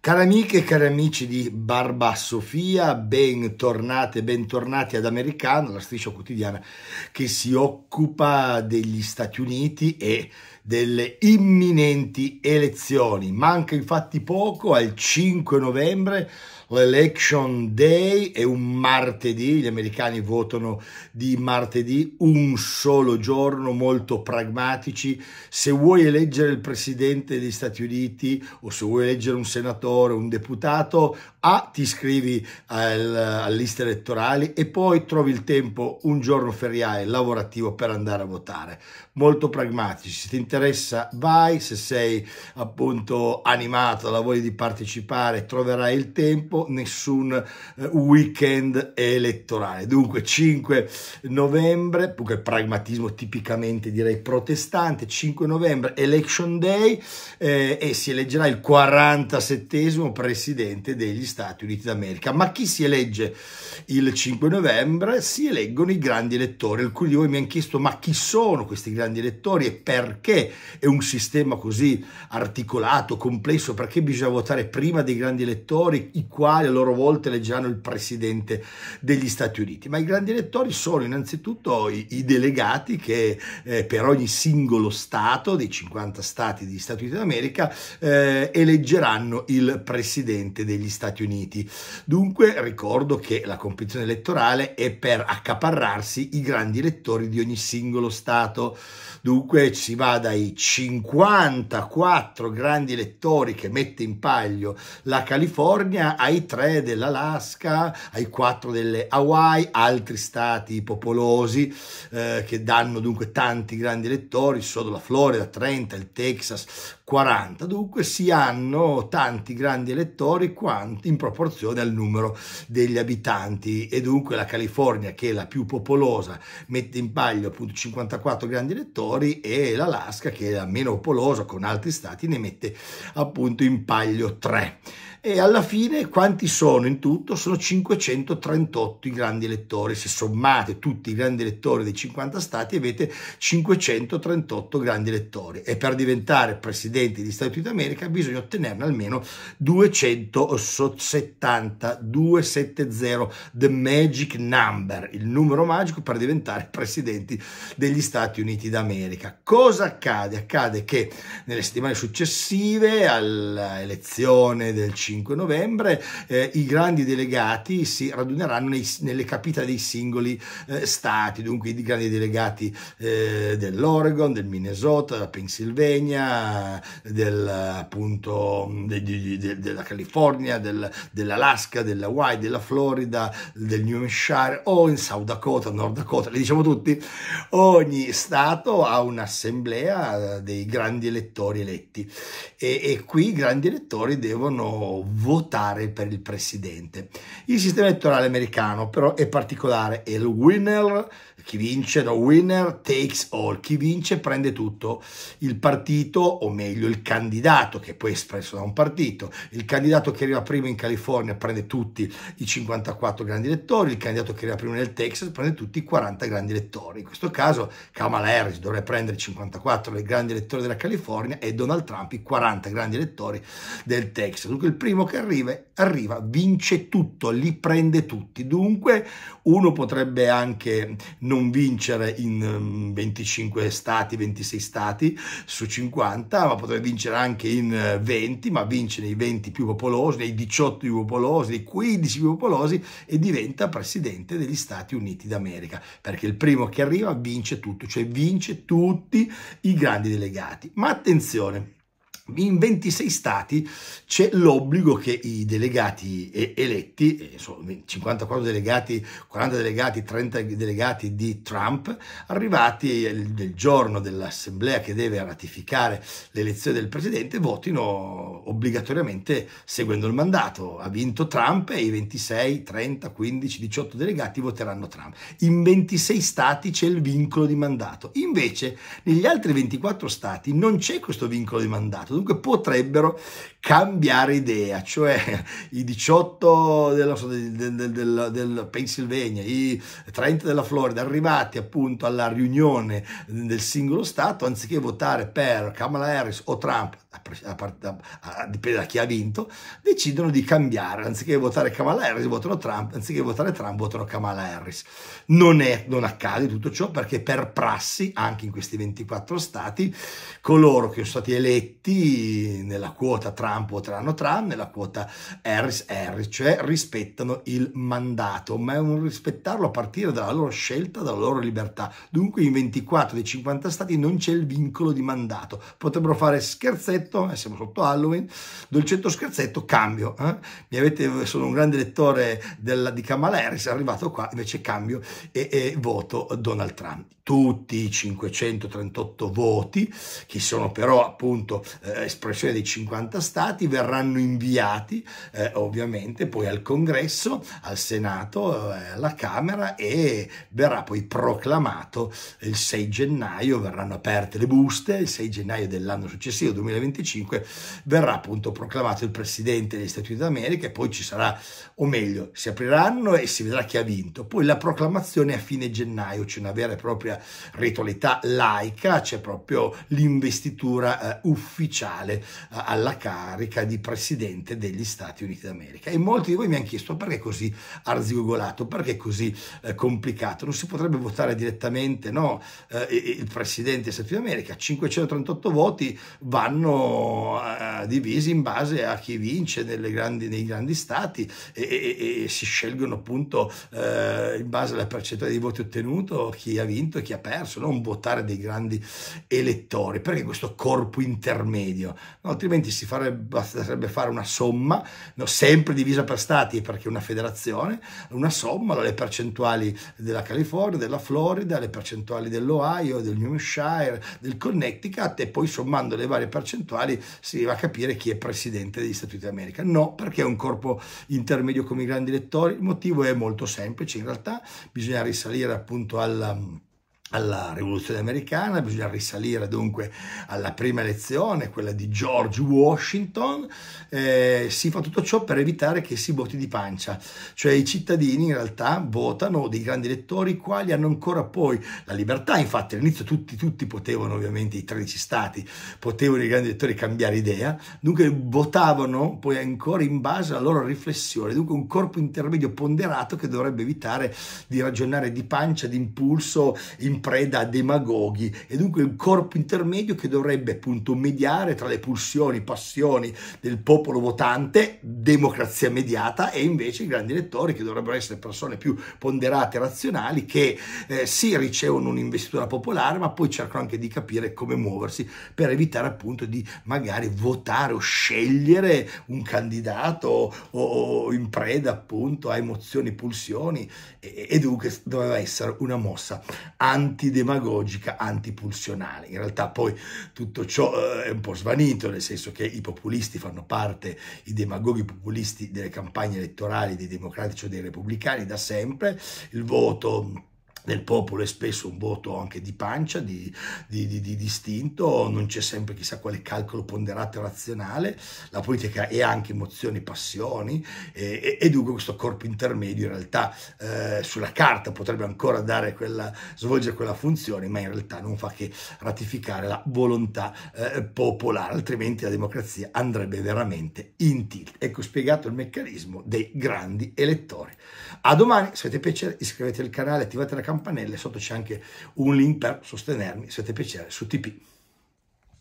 Cari amiche e cari amici di Barba Sofia, bentornate, bentornati ad Americano, la striscia quotidiana che si occupa degli Stati Uniti e delle imminenti elezioni. Manca infatti poco al 5 novembre l'election day è un martedì, gli americani votano di martedì, un solo giorno, molto pragmatici. Se vuoi eleggere il presidente degli Stati Uniti o se vuoi eleggere un senatore, un deputato, A, ti iscrivi al, alle liste elettorali e poi trovi il tempo, un giorno feriale lavorativo per andare a votare. Molto pragmatici, se ti interessa interessa vai, se sei appunto animato, la voglia di partecipare, troverai il tempo, nessun eh, weekend elettorale. Dunque 5 novembre, dunque pragmatismo tipicamente direi protestante, 5 novembre, election day eh, e si eleggerà il 47 presidente degli Stati Uniti d'America. Ma chi si elegge il 5 novembre? Si eleggono i grandi elettori, alcuni di voi mi hanno chiesto ma chi sono questi grandi elettori e perché è un sistema così articolato, complesso, perché bisogna votare prima dei grandi elettori, i quali a loro volta eleggeranno il presidente degli Stati Uniti. Ma i grandi elettori sono innanzitutto i, i delegati che eh, per ogni singolo Stato, dei 50 Stati degli Stati Uniti d'America, eh, eleggeranno il presidente degli Stati Uniti. Dunque ricordo che la competizione elettorale è per accaparrarsi i grandi elettori di ogni singolo Stato. Dunque si va ad dai 54 grandi elettori che mette in paglio la California ai 3 dell'Alaska, ai 4 delle Hawaii, altri stati popolosi eh, che danno dunque tanti grandi elettori, solo la Florida 30, il Texas 40, dunque si hanno tanti grandi elettori quanti in proporzione al numero degli abitanti e dunque la California che è la più popolosa mette in paglio appunto 54 grandi elettori e l'Alaska Alaska, che era meno polosa con altri stati, ne mette appunto in paglio 3. E alla fine quanti sono in tutto? Sono 538 i grandi elettori. Se sommate tutti i grandi elettori dei 50 stati avete 538 grandi elettori e per diventare presidente degli Stati Uniti d'America bisogna ottenerne almeno 270, 270, the magic number, il numero magico per diventare presidenti degli Stati Uniti d'America. Cosa accade? Accade che nelle settimane successive all'elezione del 5 novembre eh, i grandi delegati si raduneranno nei, nelle capitali dei singoli eh, stati, dunque i grandi delegati eh, dell'Oregon, del Minnesota, della Pennsylvania, del, appunto, de, de, de, della California, del, dell'Alaska, dell'Hawaii, della Florida, del New Hampshire o in South Dakota, Nord Dakota, li diciamo tutti, ogni stato ha un'assemblea dei grandi elettori eletti e, e qui i grandi elettori devono votare per il presidente. Il sistema elettorale americano però è particolare, è il winner, chi vince, no winner takes all, chi vince prende tutto. Il partito, o meglio il candidato, che poi è espresso da un partito, il candidato che arriva prima in California prende tutti i 54 grandi elettori, il candidato che arriva prima nel Texas prende tutti i 40 grandi elettori. In questo caso Kamala Harris dovrebbe prendere 54 34 dei grandi elettori della California e Donald Trump i 40 grandi elettori del Texas. Dunque il primo che arriva, arriva vince tutto, li prende tutti. Dunque uno potrebbe anche non vincere in 25 mm, stati, 26 stati su 50, ma potrebbe vincere anche in 20, eh, ma vince nei 20 più popolosi, nei 18 più popolosi, nei 15 più popolosi e diventa presidente degli Stati Uniti d'America, perché il primo che arriva vince tutto, cioè vince tutti i grandi delegati. Ma attenzione, in 26 stati c'è l'obbligo che i delegati eletti, 54 delegati, 40 delegati, 30 delegati di Trump, arrivati nel giorno dell'assemblea che deve ratificare l'elezione del presidente, votino obbligatoriamente seguendo il mandato. Ha vinto Trump e i 26, 30, 15, 18 delegati voteranno Trump. In 26 stati c'è il vincolo di mandato. Invece negli altri 24 stati non c'è questo vincolo di mandato dunque potrebbero cambiare idea, cioè i 18 della, del, del, del, Pennsylvania, i 30 della Florida, arrivati appunto alla riunione del singolo Stato, anziché votare per Kamala Harris o Trump, a parte, dipende da chi ha vinto, decidono di cambiare, anziché votare Kamala Harris votano Trump, anziché votare Trump votano Kamala Harris. Non, è, non accade tutto ciò perché per prassi, anche in questi 24 stati, coloro che sono stati eletti nella quota Trump voteranno Trump, nella quota Harris Harris, cioè rispettano il mandato, ma è un rispettarlo a partire dalla loro scelta, dalla loro libertà. Dunque in 24 dei 50 stati non c'è il vincolo di mandato. Potrebbero fare scherzetto, eh, siamo sotto Halloween, dolcetto scherzetto, cambio. Eh? Mi avete, sono un grande lettore della, di Kamala Harris, è arrivato qua, invece cambio e, e voto Donald Trump. Tutti i 538 voti, che sono però appunto eh, espressione dei 50 stati, verranno inviati eh, ovviamente poi al congresso, al senato, eh, alla camera e verrà poi proclamato il 6 gennaio, verranno aperte le buste, il 6 gennaio dell'anno successivo, 2025, verrà appunto proclamato il presidente degli Stati Uniti d'America e poi ci sarà, o meglio, si apriranno e si vedrà chi ha vinto. Poi la proclamazione a fine gennaio, c'è una vera e propria ritualità laica, c'è proprio l'investitura eh, ufficiale ufficiale eh, alla carica di presidente degli Stati Uniti d'America. E molti di voi mi hanno chiesto perché è così arzigogolato, perché è così eh, complicato, non si potrebbe votare direttamente no? eh, il presidente degli Stati Uniti d'America. 538 voti vanno eh, divisi in base a chi vince grandi, nei grandi stati e, e, e si scelgono appunto eh, in base alla percentuale di voti ottenuto chi ha vinto e chi ha perso, non votare dei grandi elettori, perché questo corpo intermedio video, no, altrimenti si farebbe, basterebbe fare una somma, no, sempre divisa per stati perché una federazione, una somma, le percentuali della California, della Florida, le percentuali dell'Ohio, del New Hampshire, del Connecticut e poi sommando le varie percentuali si va a capire chi è presidente degli Stati Uniti d'America. No, perché è un corpo intermedio come i grandi lettori, il motivo è molto semplice, in realtà bisogna risalire appunto alla alla rivoluzione americana, bisogna risalire dunque alla prima elezione, quella di George Washington, eh, si fa tutto ciò per evitare che si voti di pancia, cioè i cittadini in realtà votano dei grandi elettori quali hanno ancora poi la libertà, infatti all'inizio tutti, tutti potevano ovviamente i 13 stati, potevano i grandi elettori cambiare idea, dunque votavano poi ancora in base alla loro riflessione, dunque un corpo intermedio ponderato che dovrebbe evitare di ragionare di pancia, di impulso, impulso preda a demagoghi e dunque un corpo intermedio che dovrebbe appunto mediare tra le pulsioni, passioni del popolo votante, democrazia mediata e invece i grandi elettori che dovrebbero essere persone più ponderate, e razionali, che eh, sì ricevono un'investitura popolare ma poi cercano anche di capire come muoversi per evitare appunto di magari votare o scegliere un candidato o, o in preda appunto a emozioni, pulsioni e, e dunque doveva essere una mossa anti antidemagogica, antipulsionale. In realtà poi tutto ciò eh, è un po' svanito, nel senso che i populisti fanno parte, i demagoghi populisti delle campagne elettorali dei democratici o dei repubblicani da sempre, il voto del popolo è spesso un voto anche di pancia, di, di, di, di distinto, non c'è sempre chissà quale calcolo ponderato e razionale, la politica è anche emozioni, passioni e, e, e dunque questo corpo intermedio in realtà eh, sulla carta potrebbe ancora quella, svolgere quella funzione, ma in realtà non fa che ratificare la volontà eh, popolare, altrimenti la democrazia andrebbe veramente in tilt. Ecco spiegato il meccanismo dei grandi elettori. A domani, se avete piacere iscrivetevi al canale, attivate la campanella, campanelle, sotto c'è anche un link per sostenermi, se ti piacere, su TP.